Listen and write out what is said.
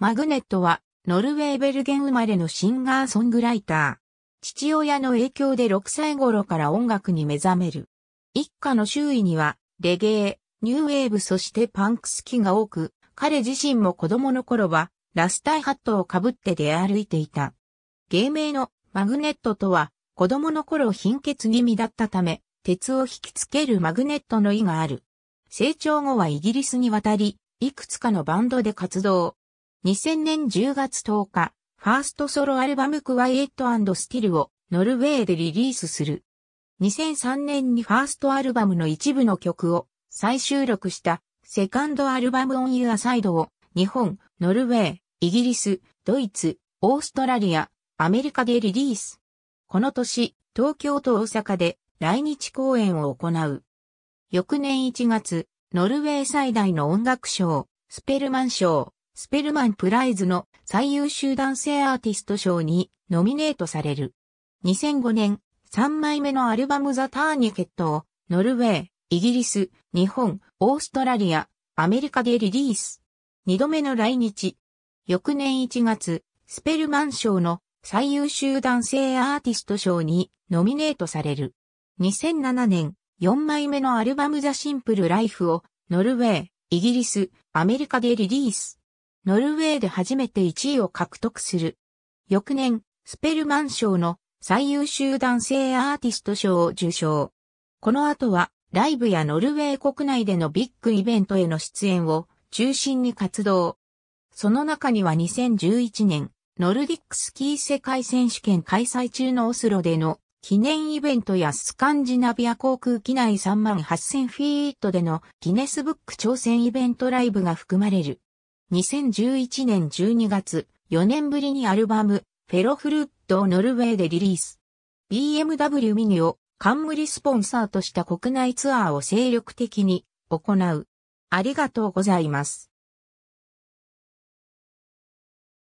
マグネットは、ノルウェーベルゲン生まれのシンガーソングライター。父親の影響で6歳頃から音楽に目覚める。一家の周囲には、レゲエ、ニューウェーブそしてパンク好きが多く、彼自身も子供の頃は、ラスタイハットをかぶって出歩いていた。芸名のマグネットとは、子供の頃貧血気味だったため、鉄を引きつけるマグネットの意がある。成長後はイギリスに渡り、いくつかのバンドで活動。2000年10月10日、ファーストソロアルバムクワイエットスティルをノルウェーでリリースする。2003年にファーストアルバムの一部の曲を再収録したセカンドアルバムオンユアサイドを日本、ノルウェー、イギリス、ドイツ、オーストラリア、アメリカでリリース。この年、東京と大阪で来日公演を行う。翌年1月、ノルウェー最大の音楽賞、スペルマン賞、スペルマンプライズの最優秀男性アーティスト賞にノミネートされる。2005年、3枚目のアルバムザ・ターニケットを、ノルウェー、イギリス、日本、オーストラリア、アメリカでリリース。2度目の来日。翌年1月、スペルマン賞の最優秀男性アーティスト賞にノミネートされる。2007年、4枚目のアルバムザ・シンプル・ライフを、ノルウェー、イギリス、アメリカでリリース。ノルウェーで初めて1位を獲得する。翌年、スペルマン賞の最優秀男性アーティスト賞を受賞。この後は、ライブやノルウェー国内でのビッグイベントへの出演を中心に活動。その中には2011年、ノルディックスキー世界選手権開催中のオスロでの記念イベントやスカンジナビア航空機内3万8000フィートでのギネスブック挑戦イベントライブが含まれる。2011年12月、4年ぶりにアルバム、フェロフルットをノルウェーでリリース。BMW ミニを冠スポンサーとした国内ツアーを精力的に行う。ありがとうございます。